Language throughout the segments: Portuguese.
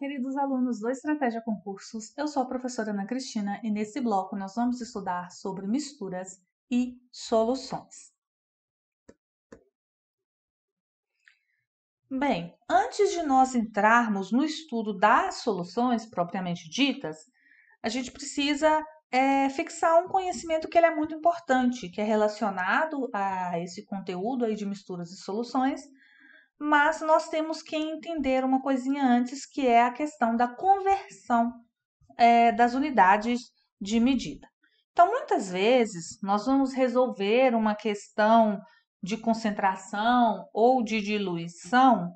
queridos alunos do Estratégia Concursos. Eu sou a professora Ana Cristina e nesse bloco nós vamos estudar sobre misturas e soluções. Bem, antes de nós entrarmos no estudo das soluções propriamente ditas, a gente precisa é, fixar um conhecimento que é muito importante, que é relacionado a esse conteúdo aí de misturas e soluções, mas nós temos que entender uma coisinha antes, que é a questão da conversão é, das unidades de medida. Então, muitas vezes, nós vamos resolver uma questão de concentração ou de diluição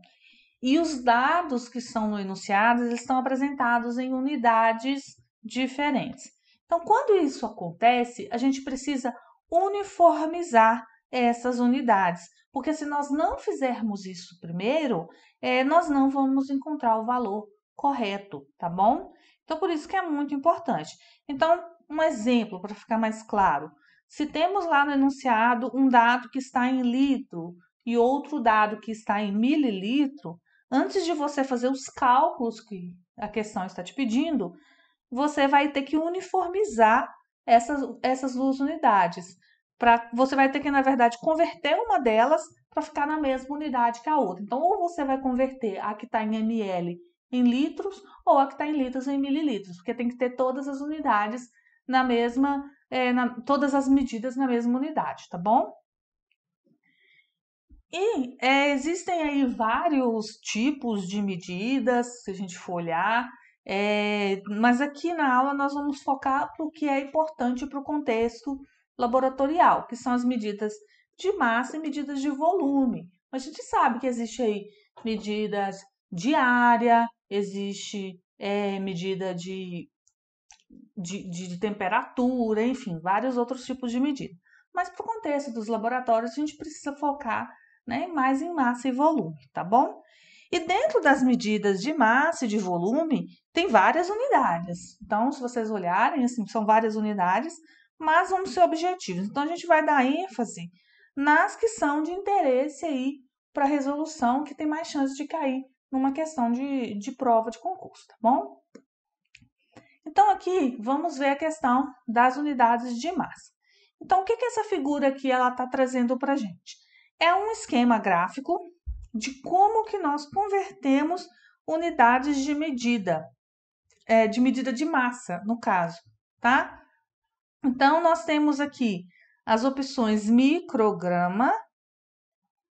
e os dados que são no enunciado estão apresentados em unidades diferentes. Então, quando isso acontece, a gente precisa uniformizar essas unidades porque se nós não fizermos isso primeiro, é, nós não vamos encontrar o valor correto, tá bom? Então, por isso que é muito importante. Então, um exemplo para ficar mais claro. Se temos lá no enunciado um dado que está em litro e outro dado que está em mililitro, antes de você fazer os cálculos que a questão está te pedindo, você vai ter que uniformizar essas, essas duas unidades para você vai ter que, na verdade, converter uma delas para ficar na mesma unidade que a outra. Então, ou você vai converter a que está em ml em litros ou a que está em litros em mililitros, porque tem que ter todas as unidades na mesma, é, na, todas as medidas na mesma unidade, tá bom? E é, existem aí vários tipos de medidas, se a gente for olhar, é, mas aqui na aula nós vamos focar no que é importante para o contexto laboratorial, que são as medidas de massa e medidas de volume. A gente sabe que existe aí medidas de área, existe é, medida de, de, de temperatura, enfim, vários outros tipos de medida. Mas para o contexto dos laboratórios, a gente precisa focar né, mais em massa e volume, tá bom? E dentro das medidas de massa e de volume, tem várias unidades. Então, se vocês olharem, assim, são várias unidades, mas vamos ser objetivos. Então, a gente vai dar ênfase nas que são de interesse aí para resolução, que tem mais chance de cair numa questão de, de prova de concurso, tá bom? Então, aqui vamos ver a questão das unidades de massa. Então, o que, que essa figura aqui ela está trazendo para a gente? É um esquema gráfico de como que nós convertemos unidades de medida, é, de medida de massa, no caso, tá? Então, nós temos aqui as opções micrograma,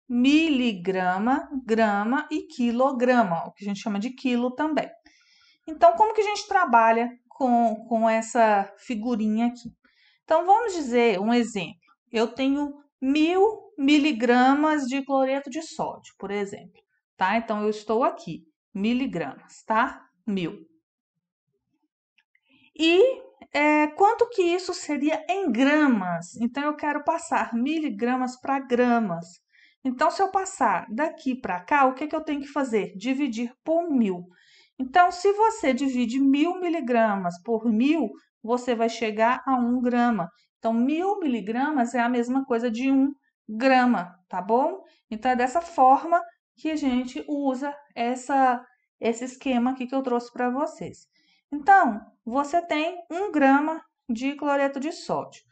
miligrama, grama e quilograma, o que a gente chama de quilo também. Então, como que a gente trabalha com, com essa figurinha aqui? Então, vamos dizer um exemplo. Eu tenho mil miligramas de cloreto de sódio, por exemplo. Tá? Então, eu estou aqui, miligramas, tá? Mil. E é, quanto que isso seria em gramas? Então, eu quero passar miligramas para gramas. Então, se eu passar daqui para cá, o que, que eu tenho que fazer? Dividir por mil. Então, se você divide mil miligramas por mil, você vai chegar a um grama. Então, mil miligramas é a mesma coisa de um grama, tá bom? Então, é dessa forma que a gente usa essa, esse esquema aqui que eu trouxe para vocês. Então, você tem um grama de cloreto de sódio.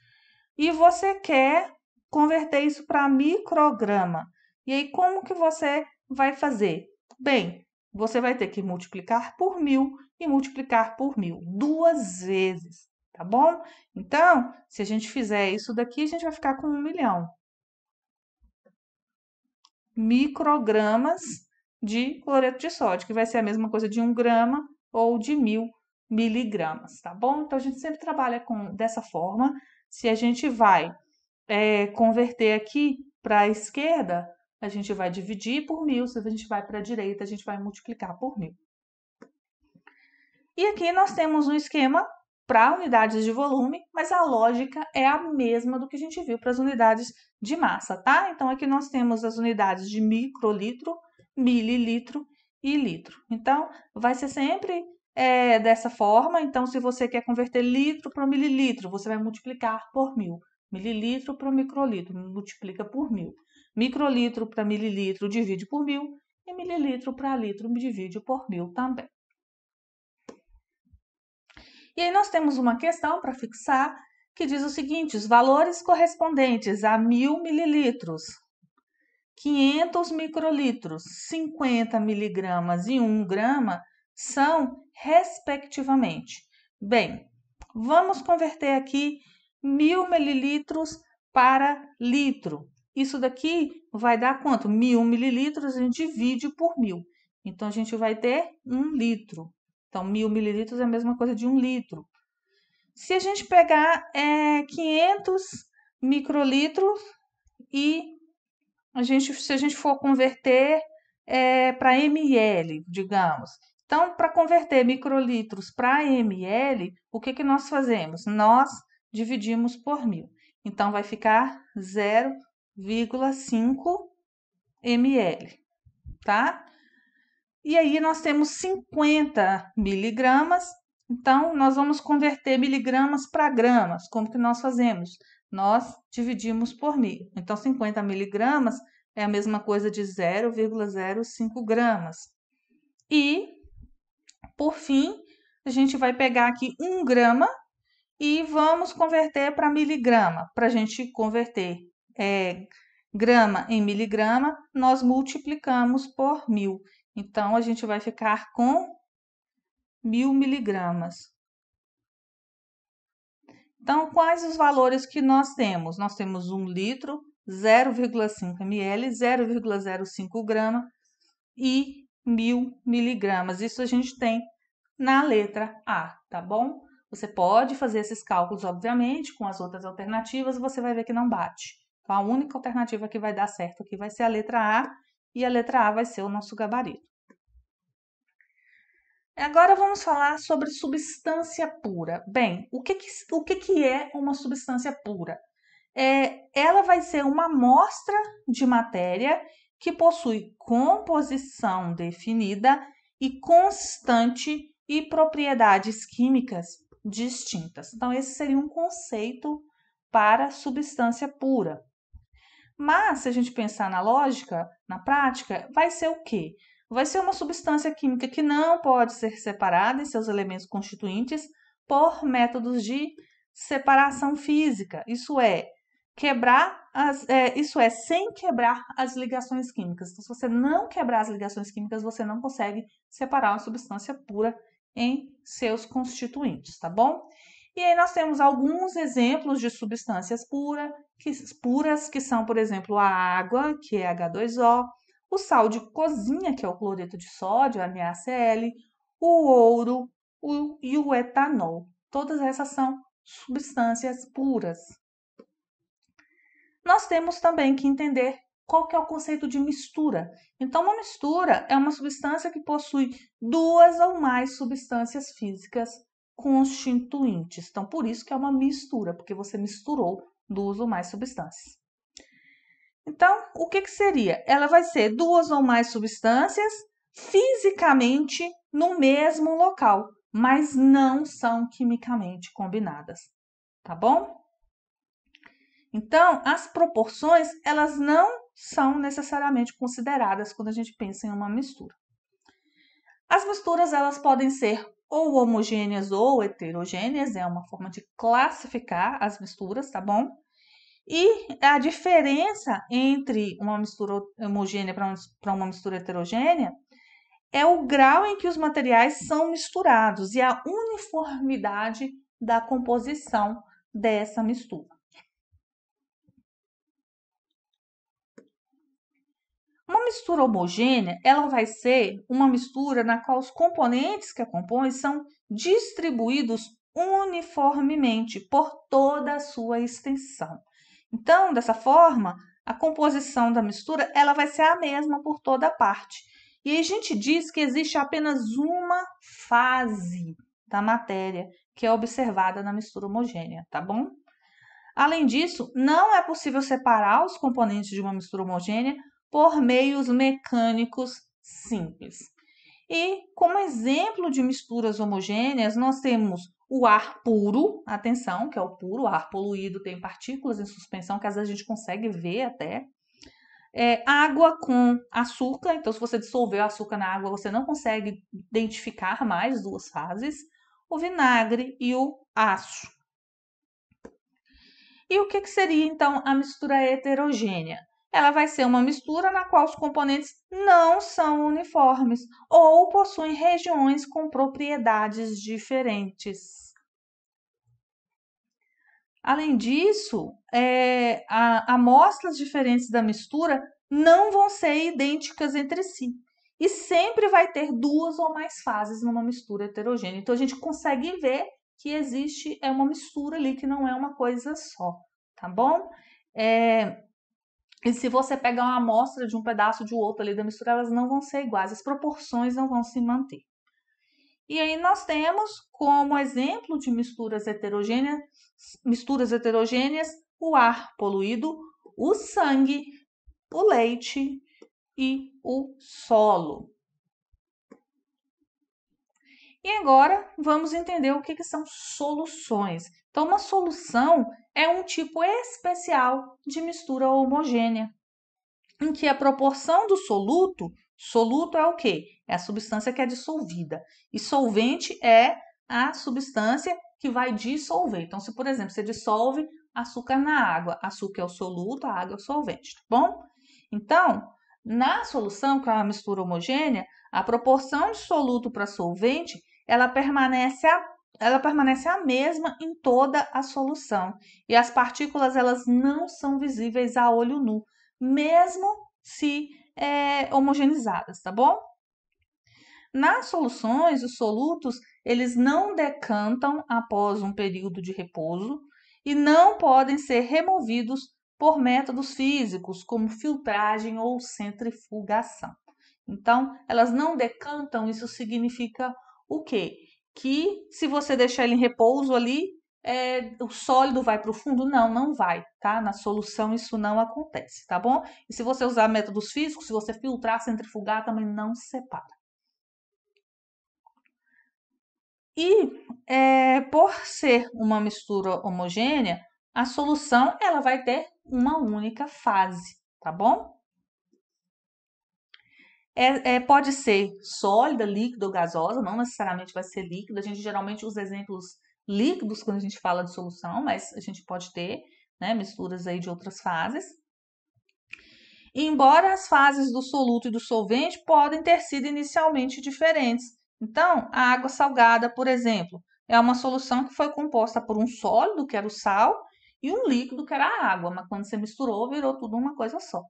E você quer converter isso para micrograma. E aí, como que você vai fazer? Bem, você vai ter que multiplicar por mil e multiplicar por mil duas vezes, tá bom? Então, se a gente fizer isso daqui, a gente vai ficar com um milhão. Microgramas de cloreto de sódio, que vai ser a mesma coisa de um grama ou de mil miligramas, tá bom? Então a gente sempre trabalha com dessa forma. Se a gente vai é, converter aqui para a esquerda, a gente vai dividir por mil. Se a gente vai para a direita, a gente vai multiplicar por mil. E aqui nós temos um esquema para unidades de volume, mas a lógica é a mesma do que a gente viu para as unidades de massa, tá? Então aqui nós temos as unidades de microlitro, mililitro e litro. Então vai ser sempre é dessa forma. Então, se você quer converter litro para mililitro, você vai multiplicar por mil. Mililitro para microlitro, multiplica por mil. Microlitro para mililitro, divide por mil. E mililitro para litro, divide por mil também. E aí nós temos uma questão para fixar que diz o seguinte: os valores correspondentes a mil mililitros, 500 microlitros, 50 miligramas e 1 grama são, respectivamente. Bem, vamos converter aqui mil mililitros para litro. Isso daqui vai dar quanto? Mil mililitros a gente divide por mil. Então, a gente vai ter um litro. Então, mil mililitros é a mesma coisa de um litro. Se a gente pegar é, 500 microlitros e a gente, se a gente for converter é, para ml, digamos, então, para converter microlitros para ml, o que, que nós fazemos? Nós dividimos por mil. Então, vai ficar 0,5 ml, tá? E aí, nós temos 50 miligramas. Então, nós vamos converter miligramas para gramas. Como que nós fazemos? Nós dividimos por mil. Então, 50 miligramas é a mesma coisa de 0,05 gramas. E por fim, a gente vai pegar aqui um grama e vamos converter para miligrama. Para a gente converter é, grama em miligrama, nós multiplicamos por mil. Então, a gente vai ficar com mil miligramas. Então, quais os valores que nós temos? Nós temos 1 litro, 0,5 ml, 0,05 grama e mil miligramas. Isso a gente tem na letra A, tá bom? Você pode fazer esses cálculos, obviamente, com as outras alternativas, você vai ver que não bate. Então, a única alternativa que vai dar certo aqui vai ser a letra A, e a letra A vai ser o nosso gabarito. Agora vamos falar sobre substância pura. Bem, o que, que o que, que é uma substância pura? É, ela vai ser uma amostra de matéria que possui composição definida e constante e propriedades químicas distintas. Então, esse seria um conceito para substância pura. Mas, se a gente pensar na lógica, na prática, vai ser o quê? Vai ser uma substância química que não pode ser separada em seus elementos constituintes por métodos de separação física, isso é, quebrar as, é, isso é, sem quebrar as ligações químicas. Então, se você não quebrar as ligações químicas, você não consegue separar uma substância pura em seus constituintes, tá bom? E aí nós temos alguns exemplos de substâncias pura, que, puras, que são, por exemplo, a água, que é H2O, o sal de cozinha, que é o cloreto de sódio, NaCl, o ouro o, e o etanol. Todas essas são substâncias puras, nós temos também que entender qual que é o conceito de mistura. Então, uma mistura é uma substância que possui duas ou mais substâncias físicas constituintes. Então, por isso que é uma mistura, porque você misturou duas ou mais substâncias. Então, o que, que seria? Ela vai ser duas ou mais substâncias fisicamente no mesmo local, mas não são quimicamente combinadas, tá bom? Então, as proporções, elas não são necessariamente consideradas quando a gente pensa em uma mistura. As misturas, elas podem ser ou homogêneas ou heterogêneas, é uma forma de classificar as misturas, tá bom? E a diferença entre uma mistura homogênea para uma mistura heterogênea é o grau em que os materiais são misturados e a uniformidade da composição dessa mistura. Uma mistura homogênea, ela vai ser uma mistura na qual os componentes que a compõem são distribuídos uniformemente por toda a sua extensão. Então, dessa forma, a composição da mistura ela vai ser a mesma por toda a parte. E a gente diz que existe apenas uma fase da matéria que é observada na mistura homogênea, tá bom? Além disso, não é possível separar os componentes de uma mistura homogênea por meios mecânicos simples. E como exemplo de misturas homogêneas, nós temos o ar puro, atenção, que é o puro, o ar poluído tem partículas em suspensão que às vezes a gente consegue ver até. É, água com açúcar, então se você dissolver o açúcar na água, você não consegue identificar mais duas fases. O vinagre e o aço. E o que, que seria então a mistura heterogênea? ela vai ser uma mistura na qual os componentes não são uniformes ou possuem regiões com propriedades diferentes. Além disso, é, a, amostras diferentes da mistura não vão ser idênticas entre si. E sempre vai ter duas ou mais fases numa mistura heterogênea. Então a gente consegue ver que existe é uma mistura ali que não é uma coisa só, tá bom? É, e se você pegar uma amostra de um pedaço de outro ali da mistura, elas não vão ser iguais, as proporções não vão se manter. E aí nós temos como exemplo de misturas heterogêneas, misturas heterogêneas o ar poluído, o sangue, o leite e o solo. E agora vamos entender o que, que são soluções. Então, uma solução é um tipo especial de mistura homogênea, em que a proporção do soluto, soluto é o que? É a substância que é dissolvida, e solvente é a substância que vai dissolver. Então, se por exemplo você dissolve açúcar na água, açúcar é o soluto, a água é o solvente, tá bom? Então, na solução, que é uma mistura homogênea, a proporção de soluto para solvente ela permanece a ela permanece a mesma em toda a solução e as partículas elas não são visíveis a olho nu, mesmo se é, homogeneizadas, tá bom? Nas soluções, os solutos eles não decantam após um período de repouso e não podem ser removidos por métodos físicos como filtragem ou centrifugação. Então, elas não decantam, isso significa o quê? que se você deixar ele em repouso ali, é, o sólido vai para o fundo? Não, não vai, tá? Na solução isso não acontece, tá bom? E se você usar métodos físicos, se você filtrar, centrifugar, também não separa. E é, por ser uma mistura homogênea, a solução ela vai ter uma única fase, tá bom? é, é, pode ser sólida, líquida ou gasosa, não necessariamente vai ser líquida. A gente geralmente usa exemplos líquidos quando a gente fala de solução, mas a gente pode ter né, misturas aí de outras fases. E embora as fases do soluto e do solvente podem ter sido inicialmente diferentes. Então, a água salgada, por exemplo, é uma solução que foi composta por um sólido, que era o sal, e um líquido, que era a água, mas quando você misturou, virou tudo uma coisa só.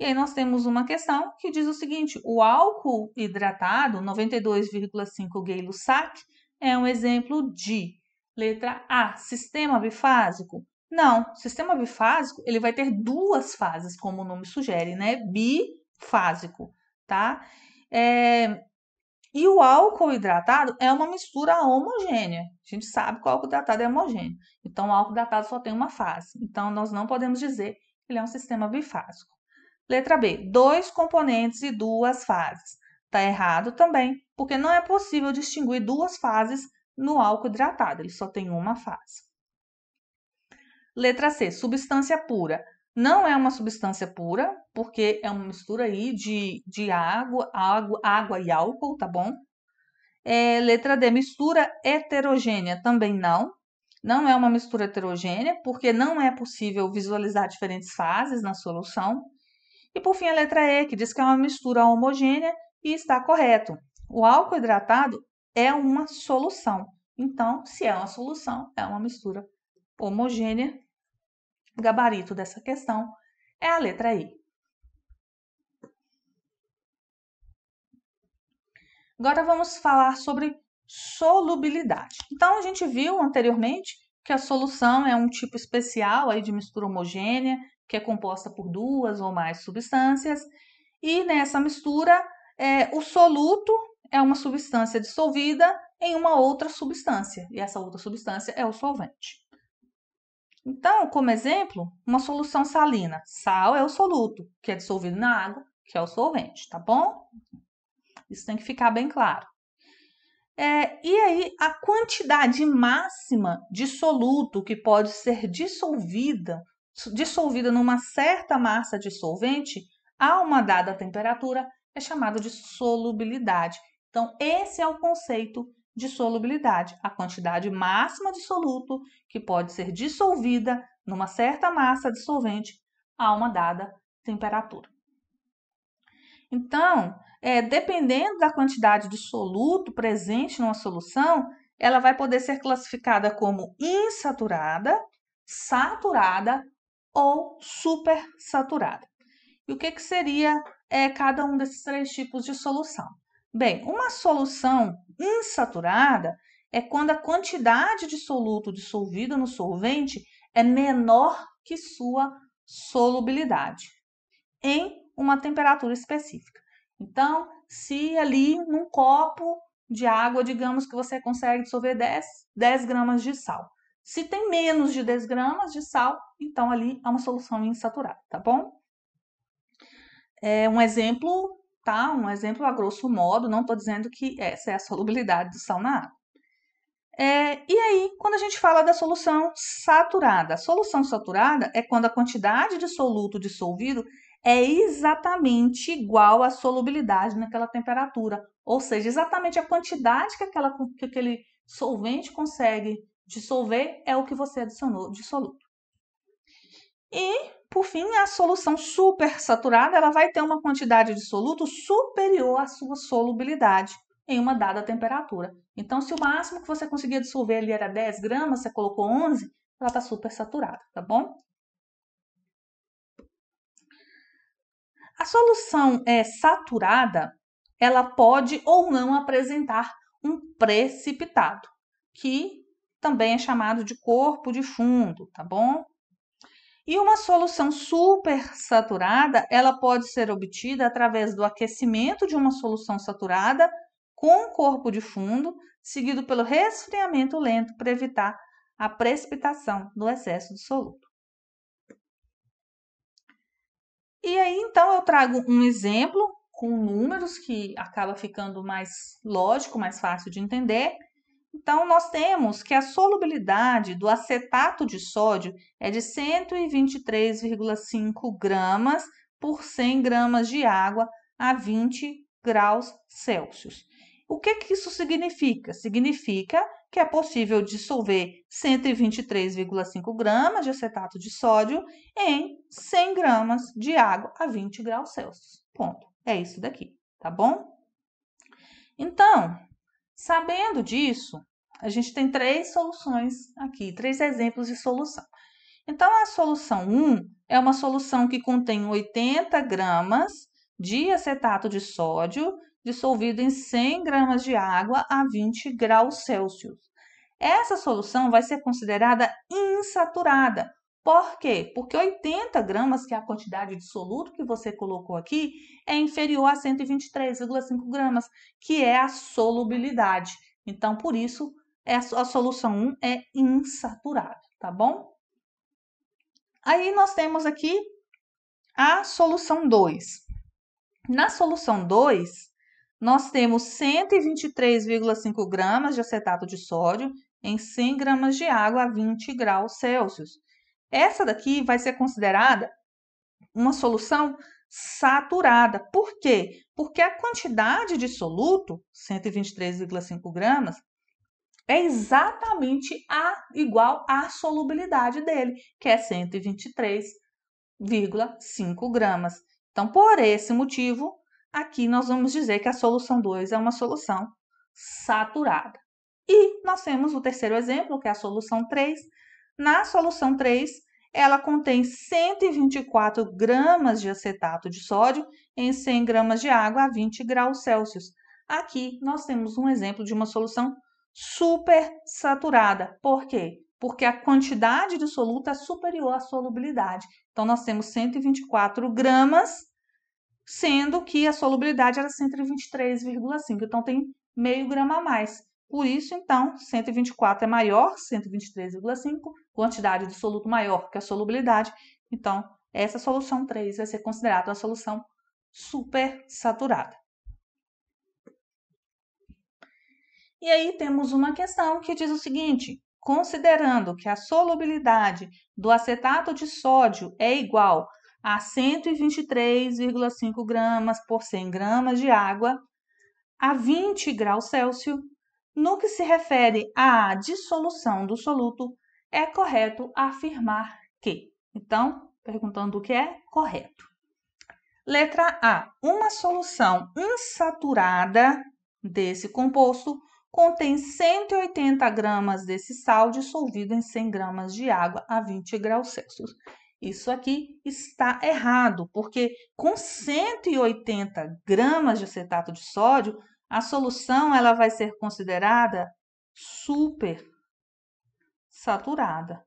E aí nós temos uma questão que diz o seguinte: o álcool hidratado, 92,5 Gay-Lussac, é um exemplo de letra A, sistema bifásico. Não, sistema bifásico, ele vai ter duas fases, como o nome sugere, né? Bifásico, tá? É... E o álcool hidratado é uma mistura homogênea. A gente sabe que o álcool hidratado é homogêneo. Então, o álcool hidratado só tem uma fase. Então, nós não podemos dizer que ele é um sistema bifásico. Letra B, dois componentes e duas fases. Está errado também, porque não é possível distinguir duas fases no álcool hidratado, ele só tem uma fase. Letra C, substância pura. Não é uma substância pura, porque é uma mistura aí de, de água, água, água e álcool, tá bom? É, letra D, mistura heterogênea, também não. Não é uma mistura heterogênea, porque não é possível visualizar diferentes fases na solução. E por fim, a letra E, que diz que é uma mistura homogênea e está correto. O álcool hidratado é uma solução. Então, se é uma solução, é uma mistura homogênea. O gabarito dessa questão é a letra I. Agora vamos falar sobre solubilidade. Então, a gente viu anteriormente que a solução é um tipo especial aí de mistura homogênea que é composta por duas ou mais substâncias, e nessa mistura, é, o soluto é uma substância dissolvida em uma outra substância, e essa outra substância é o solvente. Então, como exemplo, uma solução salina. Sal é o soluto, que é dissolvido na água, que é o solvente, tá bom? Isso tem que ficar bem claro. É, e aí, a quantidade máxima de soluto que pode ser dissolvida dissolvida numa certa massa de solvente a uma dada temperatura é chamado de solubilidade. Então, esse é o conceito de solubilidade, a quantidade máxima de soluto que pode ser dissolvida numa certa massa de solvente a uma dada temperatura. Então, é, dependendo da quantidade de soluto presente numa solução, ela vai poder ser classificada como insaturada, saturada ou supersaturada. E o que, que seria é, cada um desses três tipos de solução? Bem, uma solução insaturada é quando a quantidade de soluto dissolvido no solvente é menor que sua solubilidade em uma temperatura específica. Então, se ali num copo de água, digamos que você consegue dissolver 10, 10 gramas de sal. Se tem menos de 10 gramas de sal, então ali é uma solução insaturada, tá bom? É um exemplo, tá? Um exemplo a grosso modo, não estou dizendo que essa é a solubilidade do sal na água. É, e aí, quando a gente fala da solução saturada, a solução saturada é quando a quantidade de soluto dissolvido é exatamente igual à solubilidade naquela temperatura, ou seja, exatamente a quantidade que, aquela, que aquele solvente consegue Dissolver é o que você adicionou de soluto. E, por fim, a solução supersaturada ela vai ter uma quantidade de soluto superior à sua solubilidade em uma dada temperatura. Então, se o máximo que você conseguia dissolver ali era 10 gramas, você colocou 11, ela está supersaturada, tá bom? A solução é saturada, ela pode ou não apresentar um precipitado, que também é chamado de corpo de fundo, tá bom? E uma solução supersaturada, ela pode ser obtida através do aquecimento de uma solução saturada com corpo de fundo, seguido pelo resfriamento lento para evitar a precipitação do excesso de soluto. E aí, então, eu trago um exemplo com números que acaba ficando mais lógico, mais fácil de entender. Então, nós temos que a solubilidade do acetato de sódio é de 123,5 gramas por 100 gramas de água a 20 graus Celsius. O que, que isso significa? Significa que é possível dissolver 123,5 gramas de acetato de sódio em 100 gramas de água a 20 graus Celsius. Ponto. É isso daqui, tá bom? Então, Sabendo disso, a gente tem três soluções aqui, três exemplos de solução. Então, a solução 1 é uma solução que contém 80 gramas de acetato de sódio dissolvido em 100 gramas de água a 20 graus Celsius. Essa solução vai ser considerada insaturada, por quê? Porque 80 gramas, que é a quantidade de soluto que você colocou aqui, é inferior a 123,5 gramas, que é a solubilidade. Então, por isso, é a solução 1 é insaturada, tá bom? Aí nós temos aqui a solução 2. Na solução 2, nós temos 123,5 gramas de acetato de sódio em 100 gramas de água a 20 graus Celsius. Essa daqui vai ser considerada uma solução saturada. Por quê? Porque a quantidade de soluto, 123,5 gramas, é exatamente a, igual à solubilidade dele, que é 123,5 gramas. Então, por esse motivo, aqui nós vamos dizer que a solução 2 é uma solução saturada. E nós temos o terceiro exemplo, que é a solução 3, na solução 3, ela contém 124 gramas de acetato de sódio em 100 gramas de água a 20 graus Celsius. Aqui nós temos um exemplo de uma solução super saturada. Por quê? Porque a quantidade de soluto é superior à solubilidade. Então, nós temos 124 gramas, sendo que a solubilidade era 123,5. Então, tem meio grama a mais. Por isso, então, 124 é maior, 123,5, quantidade de soluto maior que a solubilidade. Então, essa solução 3 vai ser considerada uma solução supersaturada. E aí temos uma questão que diz o seguinte: considerando que a solubilidade do acetato de sódio é igual a 123,5 gramas por 100 gramas de água a 20 graus Celsius, no que se refere à dissolução do soluto, é correto afirmar que. Então, perguntando o que é correto. Letra A. Uma solução insaturada desse composto contém 180 gramas desse sal dissolvido em 100 gramas de água a 20 graus Celsius. Isso aqui está errado, porque com 180 gramas de acetato de sódio, a solução ela vai ser considerada super saturada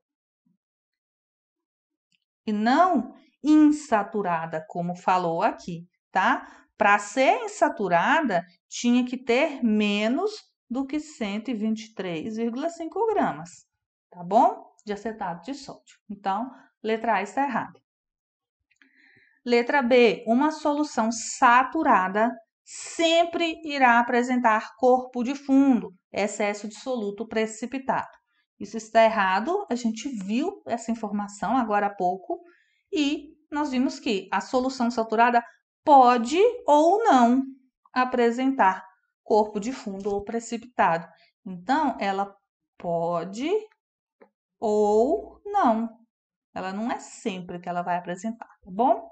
e não insaturada, como falou aqui, tá? Para ser insaturada, tinha que ter menos do que 123,5 gramas, tá bom? De acetato de sódio. Então, letra A está errada. Letra B, uma solução saturada sempre irá apresentar corpo de fundo, excesso de soluto precipitado. Isso está errado, a gente viu essa informação agora há pouco e nós vimos que a solução saturada pode ou não apresentar corpo de fundo ou precipitado. Então, ela pode ou não. Ela não é sempre que ela vai apresentar, tá bom?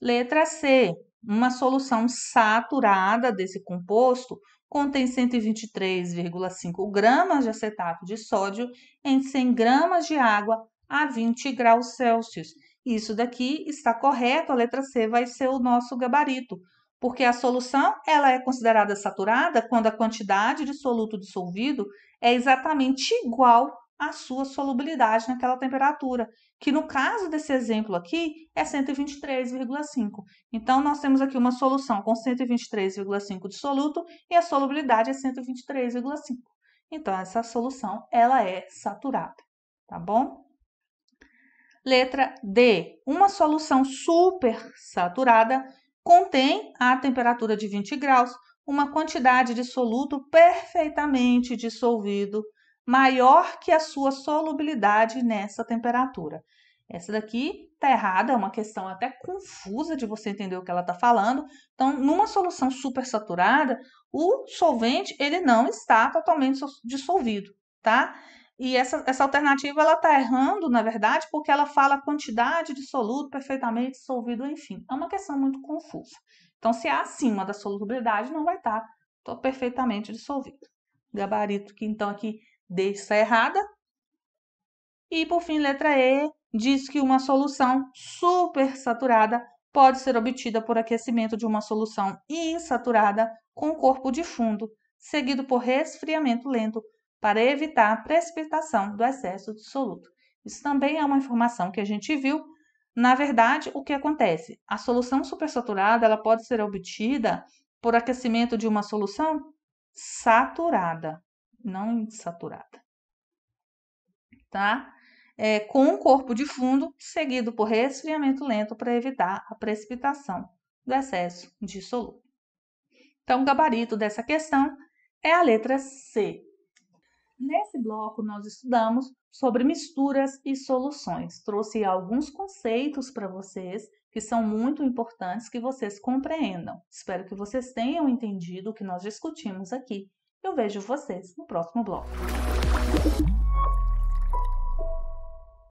Letra C. Uma solução saturada desse composto contém 123,5 gramas de acetato de sódio em 100 gramas de água a 20 graus Celsius. Isso daqui está correto, a letra C vai ser o nosso gabarito, porque a solução ela é considerada saturada quando a quantidade de soluto dissolvido é exatamente igual a sua solubilidade naquela temperatura, que no caso desse exemplo aqui é 123,5. Então, nós temos aqui uma solução com 123,5 de soluto e a solubilidade é 123,5. Então, essa solução ela é saturada, tá bom? Letra D. Uma solução supersaturada contém a temperatura de 20 graus uma quantidade de soluto perfeitamente dissolvido maior que a sua solubilidade nessa temperatura. Essa daqui tá errada, é uma questão até confusa de você entender o que ela está falando. Então, numa solução supersaturada, o solvente ele não está totalmente dissolvido, tá? E essa, essa alternativa ela está errando, na verdade, porque ela fala a quantidade de soluto perfeitamente dissolvido, enfim. É uma questão muito confusa. Então, se é acima da solubilidade, não vai estar tá perfeitamente dissolvido. Gabarito que então aqui deixa errada. E por fim, letra E diz que uma solução supersaturada pode ser obtida por aquecimento de uma solução insaturada com corpo de fundo, seguido por resfriamento lento, para evitar a precipitação do excesso de soluto. Isso também é uma informação que a gente viu. Na verdade, o que acontece? A solução supersaturada ela pode ser obtida por aquecimento de uma solução saturada não saturada, tá? É, com um corpo de fundo seguido por resfriamento lento para evitar a precipitação do excesso de soluto. Então, o gabarito dessa questão é a letra C. Nesse bloco, nós estudamos sobre misturas e soluções. Trouxe alguns conceitos para vocês que são muito importantes que vocês compreendam. Espero que vocês tenham entendido o que nós discutimos aqui. Eu vejo vocês no próximo bloco.